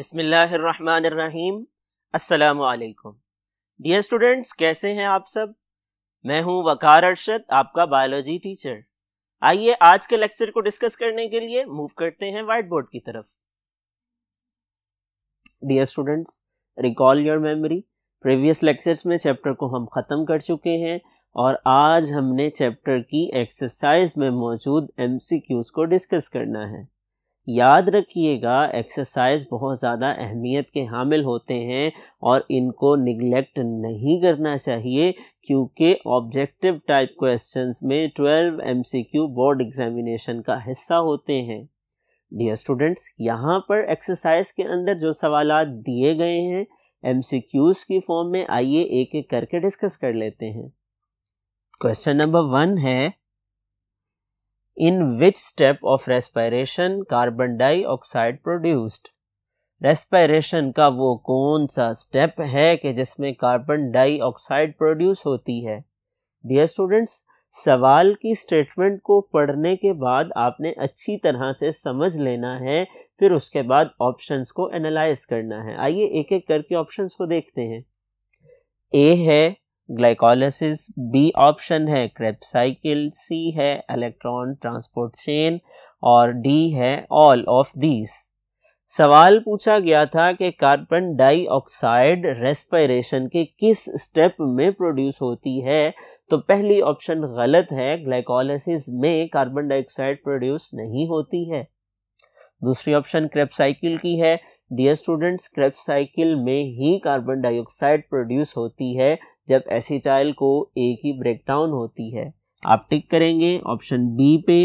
बिसमीम् असलकुम dear students कैसे हैं आप सब मैं हूं वकार अरशद आपका बायोलॉजी टीचर आइए आज के लेक्चर को डिस्कस करने के लिए मूव करते हैं वाइट बोर्ड की तरफ dear students recall your memory previous lectures में चैप्टर को हम ख़त्म कर चुके हैं और आज हमने चैप्टर की एक्सरसाइज में मौजूद एमसीक्यूज को डिस्कस करना है याद रखिएगा एक्सरसाइज बहुत ज़्यादा अहमियत के हामिल होते हैं और इनको निगलेक्ट नहीं करना चाहिए क्योंकि ऑब्जेक्टिव टाइप क्वेश्चंस में 12 एमसीक्यू बोर्ड एग्जामिनेशन का हिस्सा होते हैं डियर स्टूडेंट्स यहाँ पर एक्सरसाइज के अंदर जो सवाल दिए गए हैं एम की फॉर्म में आइए एक एक करके डिस्कस कर लेते हैं क्वेश्चन नंबर वन है in which step of respiration carbon dioxide produced respiration का वो कौन सा स्टेप है कि जिसमें कार्बन डाइऑक्साइड प्रोड्यूस होती है डियर स्टूडेंट्स सवाल की स्टेटमेंट को पढ़ने के बाद आपने अच्छी तरह से समझ लेना है फिर उसके बाद ऑप्शंस को एनालाइज करना है आइए एक एक करके ऑप्शंस को देखते हैं ए है ग्लाइकोलिसिस बी ऑप्शन है क्रेपसाइकिल साइकिल सी है इलेक्ट्रॉन ट्रांसपोर्ट चेन और डी है ऑल ऑफ दीस सवाल पूछा गया था कि कार्बन डाइऑक्साइड रेस्पिरेशन के किस स्टेप में प्रोड्यूस होती है तो पहली ऑप्शन गलत है ग्लाइकोलिस में कार्बन डाइऑक्साइड प्रोड्यूस नहीं होती है दूसरी ऑप्शन क्रेप साइकिल की है डियर स्टूडेंट्स क्रेप साइकिल में ही कार्बन डाइऑक्साइड प्रोड्यूस होती है जब एसिटाइल को ए की ब्रेकडाउन होती है आप टिक करेंगे ऑप्शन बी पे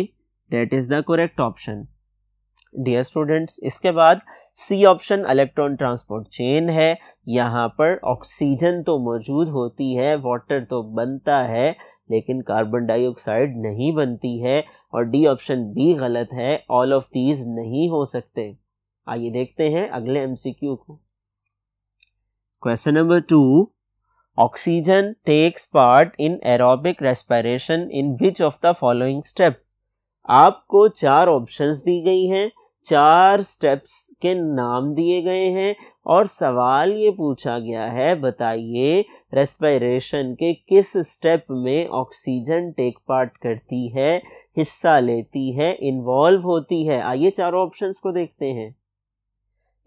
that is the correct option dear students इसके बाद C option electron transport chain है यहाँ पर ऑक्सीजन तो मौजूद होती है वाटर तो बनता है लेकिन कार्बन डाइऑक्साइड नहीं बनती है और डी ऑप्शन बी गलत है ऑल ऑफ दीज नहीं हो सकते आइए देखते हैं अगले एमसीक्यू को question number two Oxygen takes part in aerobic respiration in which of the following step? आपको चार ऑप्शंस दी गई हैं चार स्टेप्स के नाम दिए गए हैं और सवाल ये पूछा गया है बताइए रेस्पिरेशन के किस स्टेप में ऑक्सीजन टेक पार्ट करती है हिस्सा लेती है इन्वॉल्व होती है आइए चारों ऑप्शंस को देखते हैं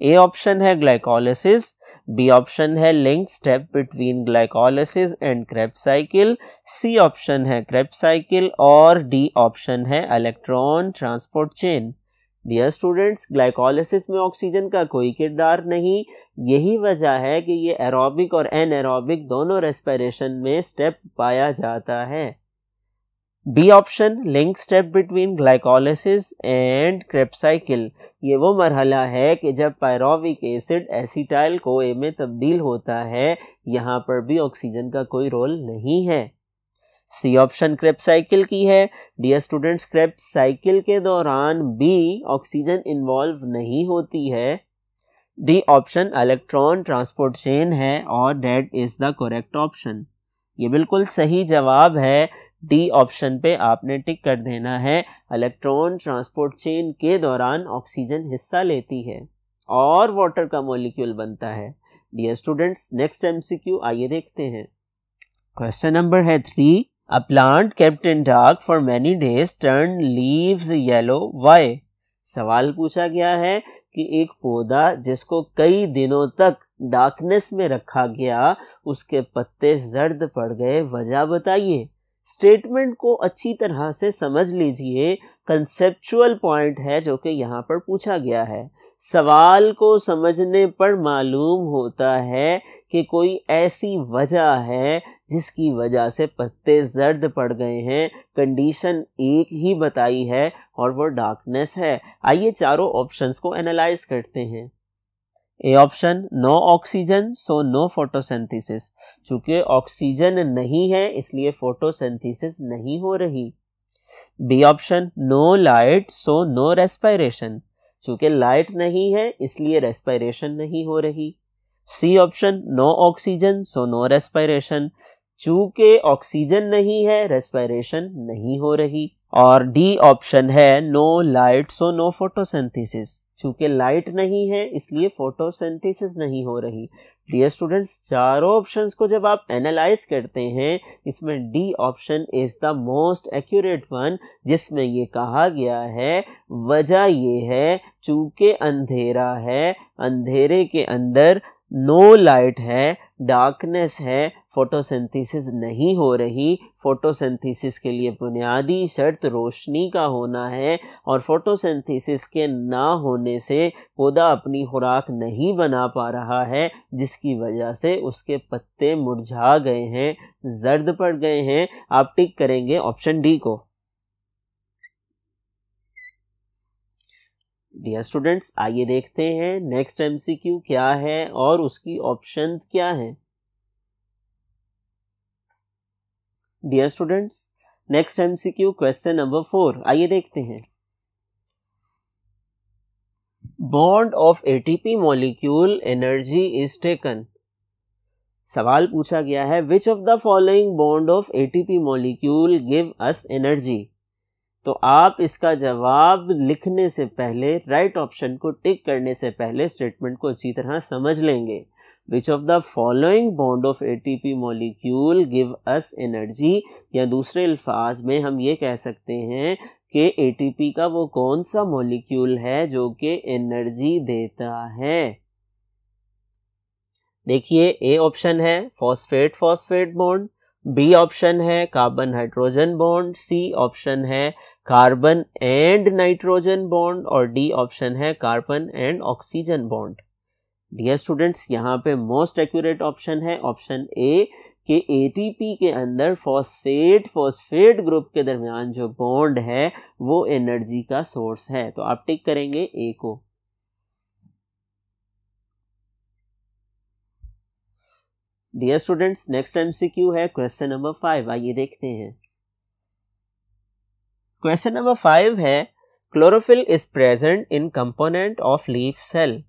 ए ऑप्शन है ग्लाइकोलिस बी ऑप्शन है link step between glycolysis and krebs cycle C option है क्रेब साइकिल और डी ऑप्शन है electron transport chain dear students glycolysis में ऑक्सीजन का कोई किरदार नहीं यही वजह है कि ये एरोबिक और एनएरोबिक दोनों रेस्पिरेशन में स्टेप पाया जाता है B option link step between glycolysis and krebs cycle ये वो मरहला है कि जब पायरोविक एसिड एसिटाइल को ए में तब्दील होता है यहाँ पर भी ऑक्सीजन का कोई रोल नहीं है सी ऑप्शन क्रेप साइकिल की है डियर स्टूडेंट्स क्रेप साइकिल के दौरान बी ऑक्सीजन इन्वॉल्व नहीं होती है D option electron transport chain है और that is the correct option ये बिल्कुल सही जवाब है डी ऑप्शन पे आपने टिक कर देना है इलेक्ट्रॉन ट्रांसपोर्ट चेन के दौरान ऑक्सीजन हिस्सा लेती है और वाटर का मॉलिक्यूल बनता है डियर स्टूडेंट्स नेक्स्ट एमसीक्यू आइए देखते हैं क्वेश्चन नंबर है three a plant kept in dark for many days turn leaves yellow why सवाल पूछा गया है कि एक पौधा जिसको कई दिनों तक डार्कनेस में रखा गया उसके पत्ते जर्द पड़ गए वजह बताइए स्टेटमेंट को अच्छी तरह से समझ लीजिए कंसेप्चुअल पॉइंट है जो कि यहाँ पर पूछा गया है सवाल को समझने पर मालूम होता है कि कोई ऐसी वजह है जिसकी वजह से पत्ते जर्द पड़ गए हैं कंडीशन एक ही बताई है और वो डार्कनेस है आइए चारों ऑप्शंस को एनालाइज करते हैं A option no oxygen so no photosynthesis चूंकि ऑक्सीजन नहीं है इसलिए फोटोसेंथिसिस नहीं हो रही B option no light so no respiration चूंकि लाइट नहीं है इसलिए रेस्पायरेशन नहीं हो रही C option no oxygen so no respiration चूंकि ऑक्सीजन नहीं है रेस्पिरेशन नहीं हो रही और डी ऑप्शन है no light so no photosynthesis चूंकि लाइट नहीं है इसलिए फोटोसिंथेसिस नहीं हो रही डियर स्टूडेंट्स चारों ऑप्शंस को जब आप एनालाइज करते हैं इसमें D option is the most accurate one जिसमें ये कहा गया है वजह ये है चूंकि अंधेरा है अंधेरे के अंदर नो no लाइट है डार्कनेस है फोटोसिंथेसिस नहीं हो रही फोटोसिंथेसिस के लिए बुनियादी शर्त रोशनी का होना है और फोटोसिंथेसिस के ना होने से पौधा अपनी खुराक नहीं बना पा रहा है जिसकी वजह से उसके पत्ते मुरझा गए हैं जर्द पड़ गए हैं आप टिक करेंगे ऑप्शन डी को डियर स्टूडेंट्स आइए देखते हैं नेक्स्ट एमसीक्यू क्या है और उसकी ऑप्शंस क्या हैं dear students next MCQ question number four आइए देखते हैं bond of ATP molecule energy is taken सवाल पूछा गया है which of the following bond of ATP molecule give us energy तो आप इसका जवाब लिखने से पहले राइट right ऑप्शन को टिक करने से पहले स्टेटमेंट को अच्छी तरह समझ लेंगे which of the following bond of A T P molecule give us energy या दूसरे अल्फाज में हम ये कह सकते हैं कि ए टी पी का वो कौन सा मोलिक्यूल है जो कि एनर्जी देता है देखिए ए ऑप्शन है phosphate phosphate bond B option है carbon hydrogen bond C option है कार्बन एंड नाइट्रोजन बॉन्ड और डी ऑप्शन है carbon and oxygen bond dear students यहाँ पे मोस्ट एक्यूरेट ऑप्शन है ऑप्शन ए कि एटीपी के अंदर फॉस्फेट फॉस्फेट ग्रुप के दरमियान जो बॉन्ड है वो एनर्जी का सोर्स है तो आप टिक करेंगे ए को डियर स्टूडेंट्स नेक्स्ट एमसीक्यू है क्वेश्चन नंबर फाइव आइए देखते हैं क्वेश्चन नंबर फाइव है chlorophyll is present in component of leaf cell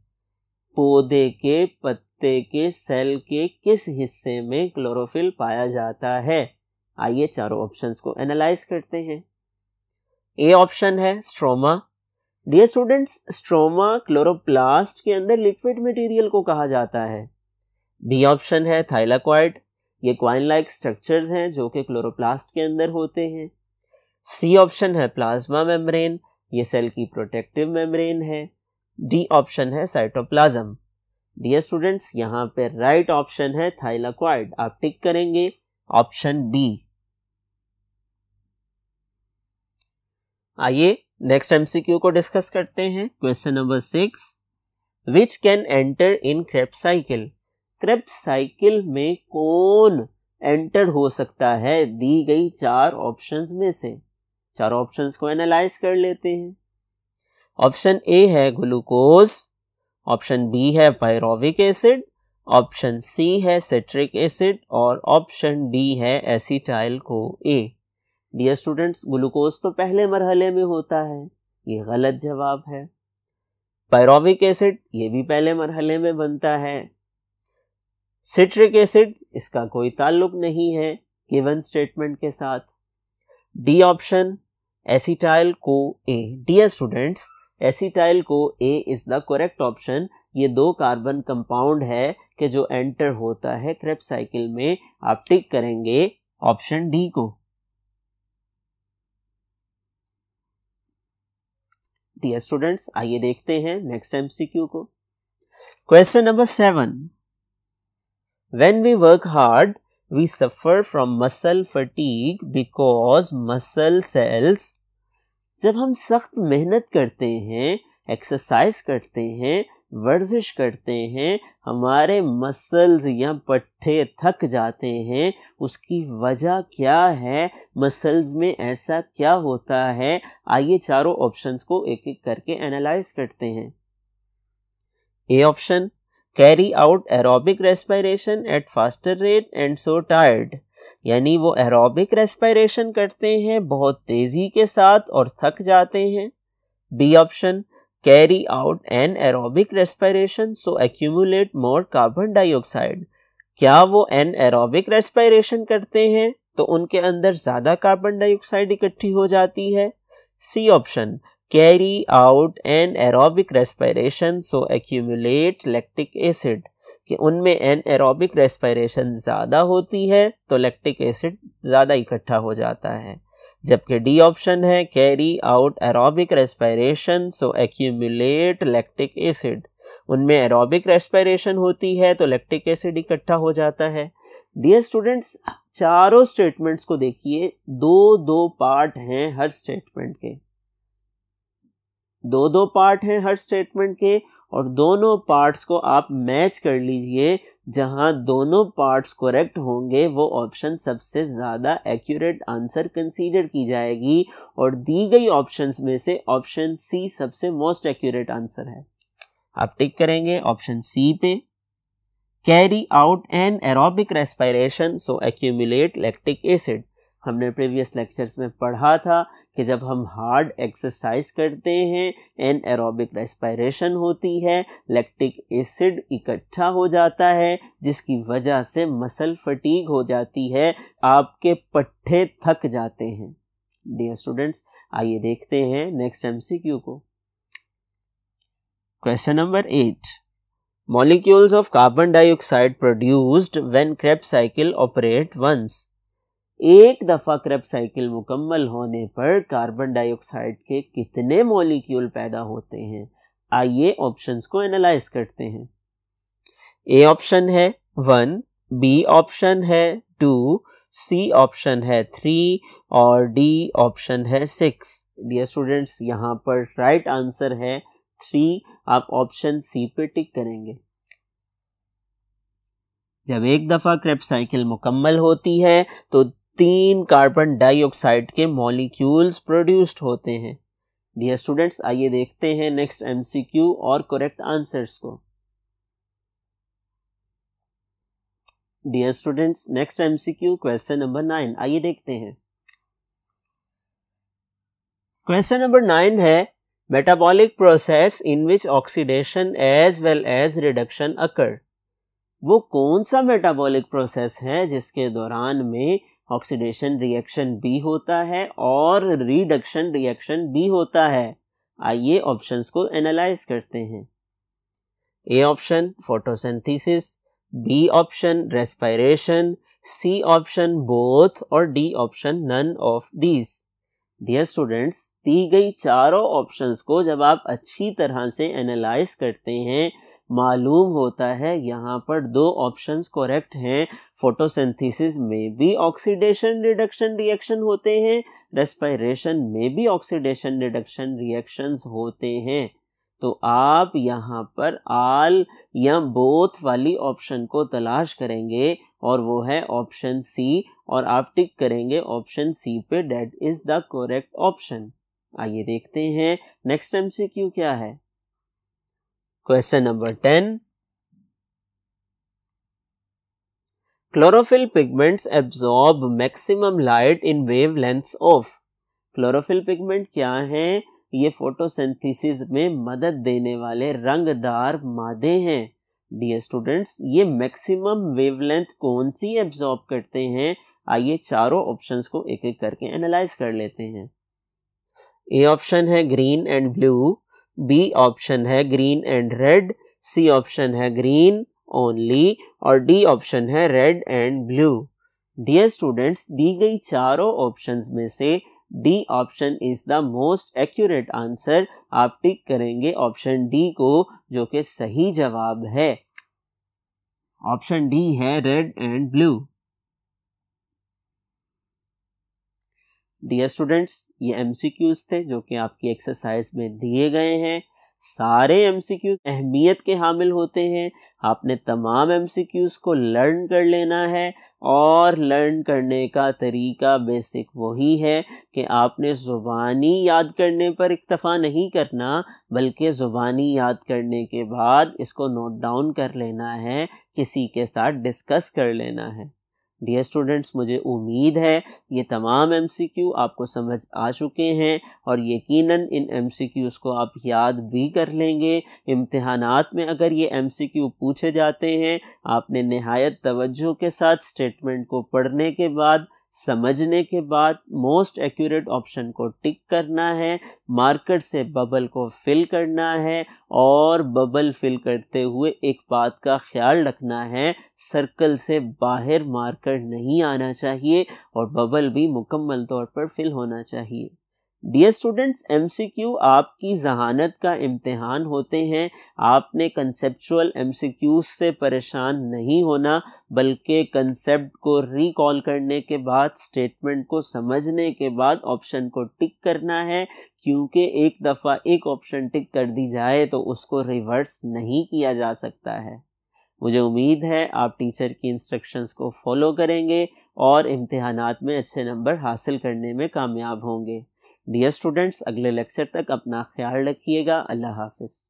पौधे के पत्ते के सेल के किस हिस्से में क्लोरोफिल पाया जाता है आइए चारों ऑप्शंस को एनालाइज करते हैं ए ऑप्शन है stroma dear students stroma chloroplast के अंदर लिक्विड मटेरियल को कहा जाता है बी ऑप्शन है थाइलाक्वाइड ये क्वाइन लाइक स्ट्रक्चर्स हैं जो कि क्लोरोप्लास्ट के अंदर होते हैं सी ऑप्शन है प्लाज्मा मेम्ब्रेन ये सेल की प्रोटेक्टिव मेम्ब्रेन है डी ऑप्शन है साइटोप्लाज्म डियर स्टूडेंट्स यहाँ पे राइट ऑप्शन है थाइलाक्वाइड आप टिक करेंगे ऑप्शन बी आइए नेक्स्ट एमसीक्यू को डिस्कस करते हैं question number six which can enter in krebs cycle krebs cycle में कौन एंटर हो सकता है दी गई चार ऑप्शंस में से चार ऑप्शंस को एनालाइज कर लेते हैं ऑप्शन ए है ग्लूकोज ऑप्शन बी है पायरोविक एसिड ऑप्शन सी है सेट्रिक एसिड और ऑप्शन डी है acetyl co A dear students glucose तो पहले मरहले में होता है ये गलत जवाब है पायरोविक एसिड ये भी पहले मरहले में बनता है सिट्रिक एसिड इसका कोई ताल्लुक नहीं है गिवन स्टेटमेंट के साथ D option acetyl co A dear students acetyl co A is the correct option ये दो कार्बन कंपाउंड है कि जो एंटर होता है क्रेप साइकिल में आप टिक करेंगे ऑप्शन डी को डियर स्टूडेंट्स आइए देखते हैं नेक्स्ट एमसीक्यू को question number seven when we work hard we suffer from muscle fatigue because muscle cells जब हम सख्त मेहनत करते हैं एक्सरसाइज करते हैं वर्जिश करते हैं हमारे मसल्स या पट्टे थक जाते हैं उसकी वजह क्या है मसल्स में ऐसा क्या होता है आइए चारों ऑप्शंस को एक एक करके एनालाइज करते हैं A option carry out aerobic respiration at faster rate and so tired यानी वो एरोबिक रेस्पिरेशन करते हैं बहुत तेज़ी के साथ और थक जाते हैं B option carry out anaerobic respiration so accumulate more carbon dioxide क्या वो एन एरोबिक रेस्पिरेशन करते हैं तो उनके अंदर ज़्यादा कार्बन डाइऑक्साइड इकट्ठी हो जाती है C option carry out anaerobic respiration so accumulate lactic acid कि उनमें एन एरोबिक रेस्पिरेशन ज़्यादा होती है तो लैक्टिक एसिड ज़्यादा इकट्ठा हो जाता है जबकि डी ऑप्शन है carry out aerobic respiration so accumulate lactic acid उनमें एरोबिक रेस्पिरेशन होती है तो लैक्टिक एसिड इकट्ठा हो जाता है डियर स्टूडेंट्स चारों स्टेटमेंट्स को देखिए दो दो पार्ट हैं हर स्टेटमेंट के दो दो पार्ट हैं हर स्टेटमेंट के और दोनों पार्ट्स को आप मैच कर लीजिए जहां दोनों पार्ट्स करेक्ट होंगे वो ऑप्शन सबसे ज़्यादा एक्यूरेट आंसर कंसीडर की जाएगी और दी गई ऑप्शंस में से ऑप्शन सी सबसे मोस्ट एक्यूरेट आंसर है आप टिक करेंगे ऑप्शन सी पे carry out anaerobic respiration so accumulate lactic acid हमने प्रीवियस लेक्चर्स में पढ़ा था कि जब हम हार्ड एक्सरसाइज करते हैं एन एरोबिक रेस्पायरेशन होती है लैक्टिक एसिड इकट्ठा हो जाता है जिसकी वजह से मसल फटीक हो जाती है आपके पट्ठे थक जाते हैं डियर स्टूडेंट्स आइए देखते हैं नेक्स्ट एमसीक्यू को question number eight molecules of carbon dioxide produced when Krebs cycle operate once एक दफ़ा क्रब साइकिल मुकम्मल होने पर कार्बन डाइऑक्साइड के कितने मॉलिक्यूल पैदा होते हैं आइए ऑप्शंस को एनालाइज करते हैं ए ऑप्शन है वन बी ऑप्शन है टू सी ऑप्शन है थ्री और डी ऑप्शन है सिक्स डियर स्टूडेंट्स यहाँ पर राइट आंसर है थ्री आप ऑप्शन सी पे टिक करेंगे जब एक दफ़ा क्रेप साइकिल मुकम्मल होती है तो तीन कार्बन डाइऑक्साइड के मॉलिक्यूल्स प्रोड्यूस्ड होते हैं डियर स्टूडेंट्स आइए देखते हैं नेक्स्ट एमसीक्यू और करेक्ट आंसर्स को dear students next MCQ question number nine आइए देखते हैं क्वेश्चन नंबर नाइन है metabolic process in which oxidation as well as reduction occur वो कौन सा मेटाबॉलिक प्रोसेस है जिसके दौरान में ऑक्सीडेशन रिएक्शन बी होता है और रिडक्शन रिएक्शन बी होता है आइए ऑप्शंस को एनालाइज करते हैं A option photosynthesis B option respiration C option both और D option none of these dear students दी गई चारों ऑप्शंस को जब आप अच्छी तरह से एनालाइज करते हैं मालूम होता है यहाँ पर दो ऑप्शंस करेक्ट हैं फोटोसिंथेसिस में भी ऑक्सीडेशन रिडक्शन रिएक्शन होते हैं रेस्पायरेशन में भी ऑक्सीडेशन रिडक्शन रिएक्शंस होते हैं तो आप यहाँ पर आल या बोथ वाली ऑप्शन को तलाश करेंगे और वो है ऑप्शन सी और आप टिक करेंगे ऑप्शन सी पे that is the correct option आइए देखते हैं नेक्स्ट एमसीक्यू क्या है question number ten Chlorophyll pigments absorb maximum light in wavelengths of chlorophyll pigment क्या हैं ये फोटोसेंथिस में मदद देने वाले रंगदार मादे हैं डियर स्टूडेंट्स ये मैक्सिमम वेव लेंथ कौन सी एब्जॉर्ब करते हैं आइए चारों ऑप्शन को एक एक करके एनालाइज कर लेते हैं ए ऑप्शन है green and blue B option है green and red C option है ग्रीन ओनली और डी ऑप्शन है red and blue dear students दी गई चारों ऑप्शंस में से D option is the most accurate answer आप टिक करेंगे ऑप्शन डी को जो कि सही जवाब है ऑप्शन डी है red and blue dear students ये एमसीक्यूज थे जो कि आपकी एक्सरसाइज में दिए गए हैं सारे एमसीक्यू अहमियत के हामिल होते हैं आपने तमाम एम को लर्न कर लेना है और लर्न करने का तरीका बेसिक वही है कि आपने ज़ुबानी याद करने पर इक्तफ़ा नहीं करना बल्कि ज़ुबानी याद करने के बाद इसको नोट डाउन कर लेना है किसी के साथ डिस्कस कर लेना है डियर स्टूडेंट्स मुझे उम्मीद है ये तमाम क्यू आपको समझ आ चुके हैं और यकीनन इन क्यूज को आप याद भी कर लेंगे इम्तहानात में अगर ये क्यू पूछे जाते हैं आपने नहायत तवज्जो के साथ स्टेटमेंट को पढ़ने के बाद समझने के बाद मोस्ट एक्यूरेट ऑप्शन को टिक करना है मार्केट से बबल को फिल करना है और बबल फिल करते हुए एक बात का ख्याल रखना है सर्कल से बाहर मार्केट नहीं आना चाहिए और बबल भी मुकम्मल तौर पर फिल होना चाहिए डियर स्टूडेंट्स एम आपकी जहानत का इम्तहान होते हैं आपने कंसेप्चुअल एम से परेशान नहीं होना बल्कि कंसेप्ट को रिकॉल करने के बाद स्टेटमेंट को समझने के बाद ऑप्शन को टिक करना है क्योंकि एक दफ़ा एक ऑप्शन टिक कर दी जाए तो उसको रिवर्स नहीं किया जा सकता है मुझे उम्मीद है आप टीचर की इंस्ट्रक्शंस को फॉलो करेंगे और इम्तहानात में अच्छे नंबर हासिल करने में कामयाब होंगे डियर स्टूडेंट्स अगले लेक्चर तक अपना ख्याल रखिएगा अल्लाह हाफिज़